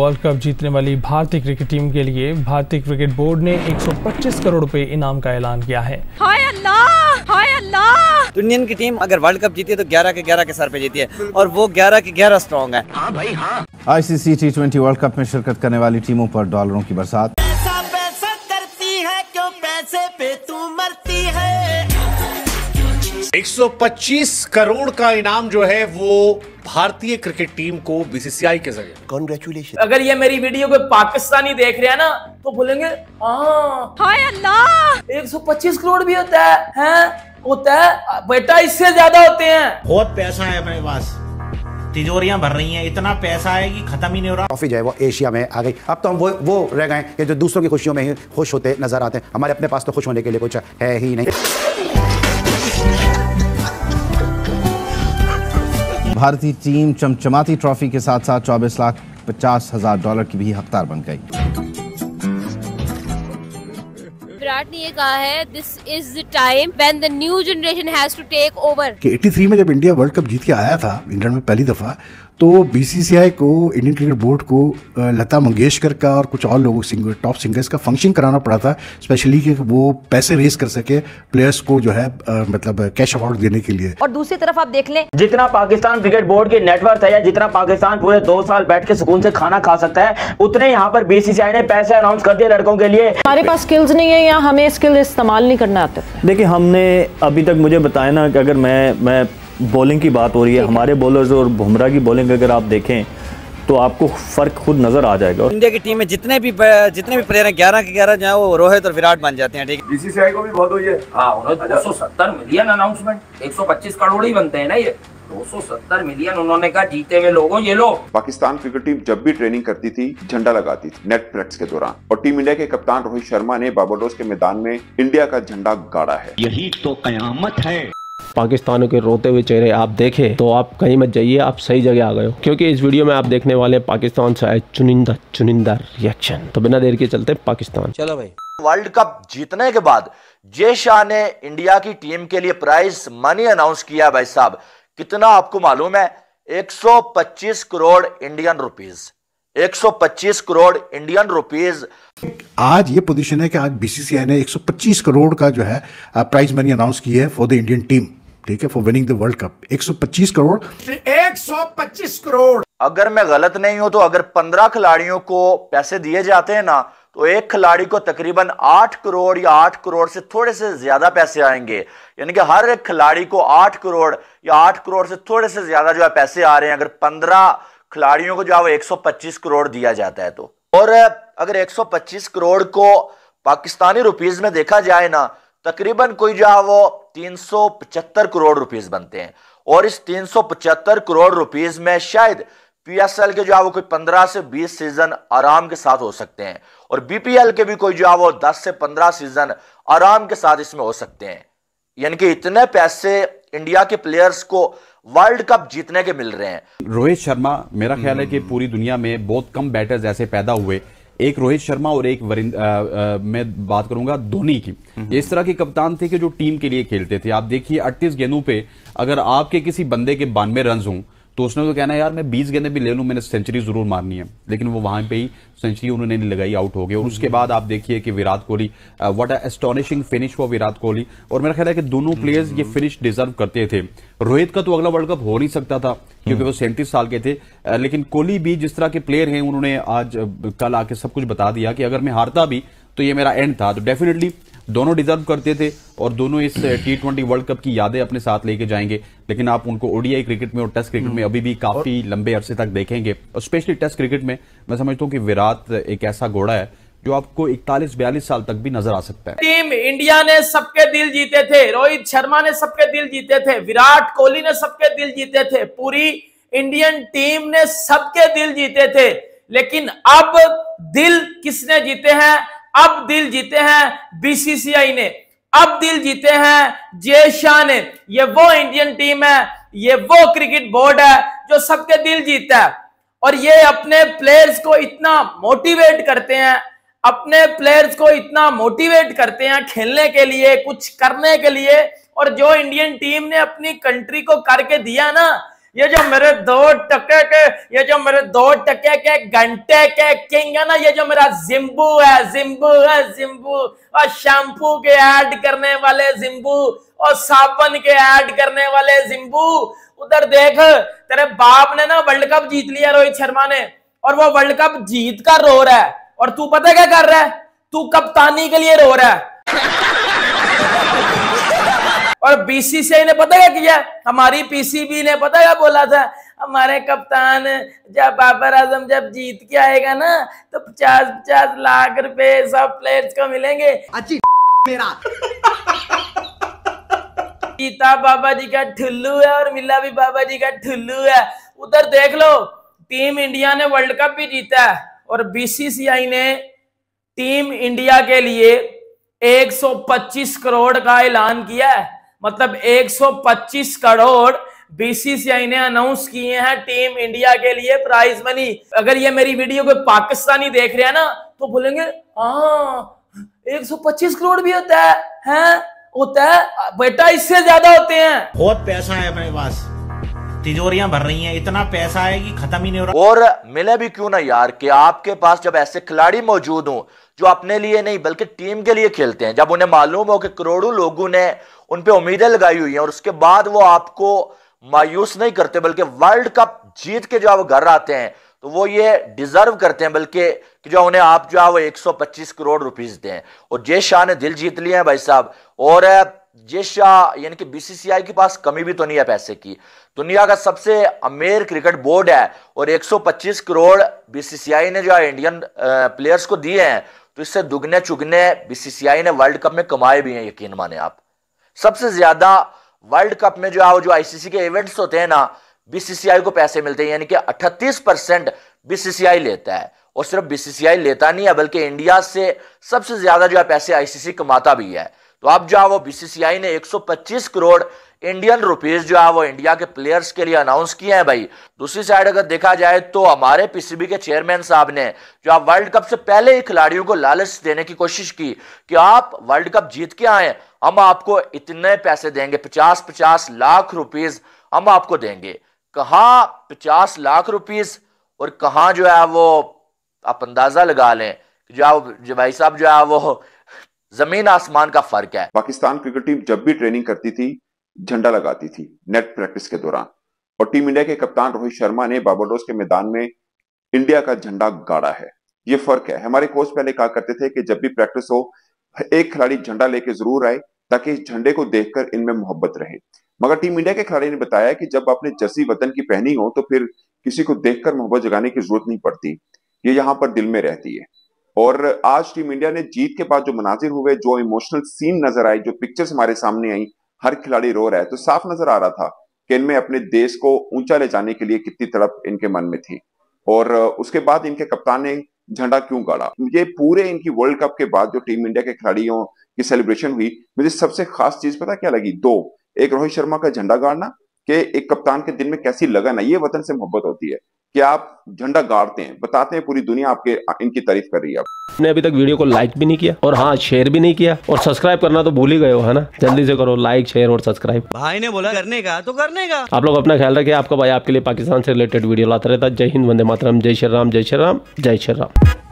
World cup जीतने वाली भारतीय क्रिकेट टीम के लिए भारतीय क्रिकेट बोर्ड ने 125 करोड़ रुपए इनाम का ऐलान किया है हाय अल्लाह हाय अल्लाह इंडियन की टीम अगर वर्ल्ड कप जीती है तो 11 के 11 के सर पे जीती है और वो 11 के 11 स्ट्रॉन्ग है हाँ भाई हाँ आईसीसी टी वर्ल्ड कप में शिरकत करने वाली टीमों आरोप डॉलरों की बरसात 125 करोड़ का इनाम जो है वो भारतीय क्रिकेट टीम को बीसीसीआई के जरिए कॉन्ग्रेचुलेशन अगर ये मेरी वीडियो कोई पाकिस्तानी देख रहे हैं ना तो बोलेंगे हाय अल्लाह 125 करोड़ भी होता है, हैं होता है बेटा इससे ज्यादा होते हैं बहुत पैसा है अपने पास तिजोरियां भर रही हैं इतना पैसा है कि खत्म ही नहीं हो रहा ट्रॉफी जो है वो एशिया में आ गई अब तो हम वो वो रह गए कि जो दूसरों की खुशियों में ही खुश होते नजर आते हैं हमारे अपने पास तो खुश होने के लिए कुछ है ही नहीं भारतीय टीम चमचमाती ट्रॉफी के साथ साथ चौबीस लाख पचास हजार डॉलर की भी हकदार बन गई विराट ने ये कहा है this is the time when the new generation has to take over 83 में जब इंडिया वर्ल्ड कप जीत के आया था इंग्लैंड में पहली दफा तो बीसीसीआई को इंडियन क्रिकेट बोर्ड को लता मंगेशकर का और कुछ और लोगों सिंगर टॉप सिंगर्स का फंक्शन कराना पड़ा था स्पेशली कि वो पैसे रेस कर सके प्लेयर्स को जो है मतलब कैश अवार्ड देने के लिए और दूसरी तरफ आप देख लें जितना पाकिस्तान क्रिकेट बोर्ड की नेटवर्क है या जितना पाकिस्तान पूरे दो साल बैठ के सुकून से खाना खा सकता है उतने यहाँ पर बीसीसीआई ने पैसे अनाउंस कर दिए लड़कों के लिए हमारे पास स्किल्स नहीं है या हमें स्किल इस्तेमाल नहीं करना आता देखिए हमने अभी तक मुझे बताया ना कि अगर मैं मैं बॉलिंग की बात हो रही है हमारे बॉलर्स और बुमराह की बॉलिंग अगर आप देखें तो आपको फ़र्क खुद नज़र आ जाएगा इंडिया की टीम में जितने भी जितने भी प्लेयर हैं ग्यारह के ग्यारह जो है वो रोहित और विराट बन जाते हैं ठीक है बीसीसीआई को भी बहुत हुई है हाँ, दो सौ सत्तर मिलियन अनाउंसमेंट एक सौ पच्चीस करोड़ ही बनते हैं ना ये 270 मिलियन उन्होंने कहा जीते हुए लोगों ये लो पाकिस्तान क्रिकेट टीम जब भी ट्रेनिंग करती थी झंडा लगाती थी नेट प्रैक्टिस के दौरान और टीम इंडिया के कप्तान रोहित शर्मा ने बाबरडोस के मैदान में इंडिया का झंडा गाड़ा है यही तो कयामत है पाकिस्तानों के रोते हुए चेहरे आप देखें तो आप कहीं मत जाइए आप सही जगह आ गए हो क्योंकि इस वीडियो में आप देखने वाले हैं पाकिस्तान से आए चुनिंदा चुनिंदा रिएक्शन तो बिना देर के चलते पाकिस्तान चलो भाई वर्ल्ड कप जीतने के बाद जय शाह ने इंडिया की टीम के लिए प्राइज मनी अनाउंस किया भाई साहब कितना आपको मालूम है एक crore Indian rupees 125 crore Indian rupees आज ये पोजीशन है कि आज बीसीसीआई ने 125 करोड़ का जो है प्राइज मनी अनाउंस की है फॉर द इंडियन टीम ठीक है for winning the world cup 125 crore 125 crore अगर मैं गलत नहीं हूं तो अगर 15 खिलाड़ियों को पैसे दिए जाते हैं ना तो एक खिलाड़ी को तकरीबन 8 करोड़ या 8 करोड़ से थोड़े से ज्यादा पैसे आएंगे यानी कि हर एक खिलाड़ी को 8 करोड़ या 8 करोड़ से थोड़े से ज्यादा जो है पैसे आ रहे हैं अगर 15 खिलाड़ियों को जो है वो 125 करोड़ दिया जाता है तो और अगर 125 करोड़ को पाकिस्तानी रुपीज में देखा जाए ना तकरीबन कोई जो है वो 375 करोड़ रुपीज बनते हैं और इस 375 करोड़ रुपीज में शायद पीएसएल के जो है वो कोई 15 से 20 सीजन आराम के साथ हो सकते हैं और बीपीएल के भी कोई जो है वो दस से पंद्रह सीजन आराम के साथ इसमें हो सकते हैं यानी कि इतने पैसे इंडिया के प्लेयर्स को वर्ल्ड कप जीतने के मिल रहे हैं रोहित शर्मा मेरा ख्याल है कि पूरी दुनिया में बहुत कम बैटर्स ऐसे पैदा हुए एक रोहित शर्मा और एक वरिंद मैं बात करूंगा धोनी की हम्म। इस तरह के कप्तान थे कि जो टीम के लिए खेलते थे आप देखिए 38 गेंदों पे अगर आपके किसी बंदे के बानवे रन हों तो उसने तो कहना यार मैं बीस गेंदे भी ले लूँ मैंने सेंचुरी जरूर मारनी है लेकिन वो वहां पे ही सेंचुरी उन्होंने नहीं लगाई आउट हो गए और उसके बाद आप देखिए कि Virat Kohli what a astonishing finish हुआ विराट कोहली और मेरा ख्याल है कि दोनों प्लेयर्स हम्म, हम्म, ये फिनिश हम्म। डिजर्व करते थे रोहित का तो अगला वर्ल्ड कप हो नहीं सकता था क्योंकि वो सैंतीस साल के थे uh, लेकिन कोहली भी जिस तरह के प्लेयर हैं उन्होंने आज uh, कल आके सब कुछ बता दिया कि अगर मैं हारता भी तो ये मेरा एंड था तो डेफिनेटली दोनों डिजर्व करते थे और दोनों इस टी ट्वेंटी वर्ल्ड कप की यादें अपने साथ लेके जाएंगे लेकिन आप उनको ओडीआई क्रिकेट में और टेस्ट क्रिकेट में हम्म। अभी भी काफी लंबे अरसे तक देखेंगे और स्पेशली टेस्ट क्रिकेट में मैं समझता हूँ कि विराट एक ऐसा घोड़ा है जो आपको 41-42 साल तक भी नजर आ सकता है टीम इंडिया ने सबके दिल जीते थे रोहित शर्मा ने सबके दिल जीते थे विराट कोहली ने सबके दिल जीते थे पूरी इंडियन टीम ने सबके दिल जीते थे लेकिन अब दिल किसने जीते हैं अब दिल जीते हैं बीसीसीआई ने अब दिल जीते हैं जय शाह ने ये वो इंडियन टीम है ये वो क्रिकेट बोर्ड है जो सबके दिल जीता है और ये अपने प्लेयर्स को इतना मोटिवेट करते हैं अपने प्लेयर्स को इतना मोटिवेट करते हैं खेलने के लिए कुछ करने के लिए और जो इंडियन टीम ने अपनी कंट्री को करके दिया ना ये जो मेरे दो टके के ये जो मेरे दो टके के घंटे के किंग है ना ये जो मेरा जिम्बू है जिम्बू है जिम्बू और शैम्पू के ऐड करने वाले जिम्बू और साबन के ऐड करने वाले जिम्बू उधर देख तेरे बाप ने ना वर्ल्ड कप जीत लिया रोहित शर्मा ने और वो वर्ल्ड कप जीत का रो रहा है और तू पता क्या कर रहा है तू कप्तानी के लिए रो रहा है और बीसीसीआई ने पता क्या किया हमारी पीसीबी ने पता क्या बोला था हमारे कप्तान जब बाबर आजम जब जीत के आएगा ना तो पचास पचास लाख रुपए सब प्लेयर्स को मिलेंगे अच्छी मेरा जीता बाबा जी का ठुल्लू है और मिला भी बाबा जी का ठुल्लू है उधर देख लो टीम इंडिया ने वर्ल्ड कप भी जीता है और बीसीसीआई ने टीम इंडिया के लिए 125 करोड़ का ऐलान किया है मतलब 125 करोड़ बीसीसीआई ने अनाउंस किए हैं टीम इंडिया के लिए प्राइज मनी अगर ये मेरी वीडियो को पाकिस्तानी देख रहे हैं ना तो बोलेंगे हाँ 125 करोड़ भी होता है हैं होता है बेटा इससे ज्यादा होते हैं बहुत पैसा है मेरे पास तिजोरियां भर रही हैं इतना पैसा है कि खत्म ही नहीं हो रहा और मिले भी क्यों ना यार कि आपके पास जब ऐसे खिलाड़ी मौजूद हों जो अपने लिए नहीं बल्कि टीम के लिए खेलते हैं जब उन्हें मालूम हो कि करोड़ों लोगों ने उन पर उम्मीदें लगाई हुई हैं और उसके बाद वो आपको मायूस नहीं करते बल्कि वर्ल्ड कप जीत के जो आप घर आते हैं तो वो ये डिजर्व करते हैं बल्कि जो उन्हें आप जो है वो 125 करोड़ रुपीस दें और जय शाह ने दिल जीत लिए हैं भाई साहब और जय शाह यानी कि बीसीसीआई के पास कमी भी तो नहीं है पैसे की दुनिया का सबसे अमीर क्रिकेट बोर्ड है और 125 करोड़ बीसीसीआई ने जो है इंडियन प्लेयर्स को दिए हैं तो इससे दुगने चुगने बीसीसीआई ने वर्ल्ड कप में कमाए भी हैं यकीन माने आप सबसे ज्यादा वर्ल्ड कप में जो आओ जो आईसीसी के इवेंट्स होते हैं ना बीसीसीआई को पैसे मिलते हैं यानी कि 38 परसेंट बीसीसीआई लेता है और सिर्फ बीसीसीआई लेता नहीं है बल्कि इंडिया से सबसे ज्यादा जो है पैसे आईसीसी कमाता भी है तो अब जो है वो बीसीसीआई ने 125 करोड़ इंडियन रुपीज जो है वो इंडिया के प्लेयर्स के लिए अनाउंस किए हैं भाई दूसरी साइड अगर देखा जाए तो हमारे पीसीबी के चेयरमैन साहब ने जो आप वर्ल्ड कप से पहले ही खिलाड़ियों को लालच देने की कोशिश की कि आप वर्ल्ड कप जीत के आए हम आपको इतने पैसे देंगे पचास पचास लाख रुपीज हम आपको देंगे कहा पचास लाख रुपीज और कहा जो है वो आप अंदाजा लगा लें जो भाई साहब जो है वो जमीन आसमान का फर्क है पाकिस्तान क्रिकेट टीम जब भी ट्रेनिंग करती थी झंडा लगाती थी नेट प्रैक्टिस के दौरान और टीम इंडिया के कप्तान रोहित शर्मा ने बाबाडोस के मैदान में इंडिया का झंडा गाड़ा है ये फर्क है हमारे कोच पहले कहा करते थे कि जब भी प्रैक्टिस हो एक खिलाड़ी झंडा लेके जरूर आए ताकि इस झंडे को देखकर इनमें मोहब्बत रहे मगर टीम इंडिया के खिलाड़ी ने बताया कि जब आपने जर्सी वतन की पहनी हो तो फिर किसी को देखकर मोहब्बत जगाने की जरूरत नहीं पड़ती ये यहाँ पर दिल में रहती है और आज टीम इंडिया ने जीत के बाद जो मनाजिर हुए जो इमोशनल सीन नजर आई जो पिक्चर्स हमारे सामने आई हर खिलाड़ी रो रहा है तो साफ नजर आ रहा था कि इनमें अपने देश को ऊंचा ले जाने के लिए कितनी तड़प इनके मन में थी और उसके बाद इनके कप्तान ने झंडा क्यों गाड़ा ये पूरे इनकी वर्ल्ड कप के बाद जो टीम इंडिया के खिलाड़ियों की सेलिब्रेशन हुई मुझे सबसे खास चीज पता क्या लगी दो एक रोहित शर्मा का झंडा गाड़ना के एक कप्तान के दिन में कैसी लगन है ये वतन से मोहब्बत होती है कि आप झंडा गाड़ते हैं बताते हैं पूरी दुनिया आपके इनकी तारीफ कर रही है आपने अभी तक वीडियो को लाइक भी नहीं किया और हाँ शेयर भी नहीं किया और सब्सक्राइब करना तो भूल ही गए हो है ना जल्दी से करो लाइक शेयर और सब्सक्राइब भाई ने बोला करने का तो करने का आप लोग अपना ख्याल रखे आपका भाई आपके लिए पाकिस्तान से रिलेटेड वीडियो लाता रहता जय हिंद वंदे मातरम जय श्री राम जय श्री राम जय श्री राम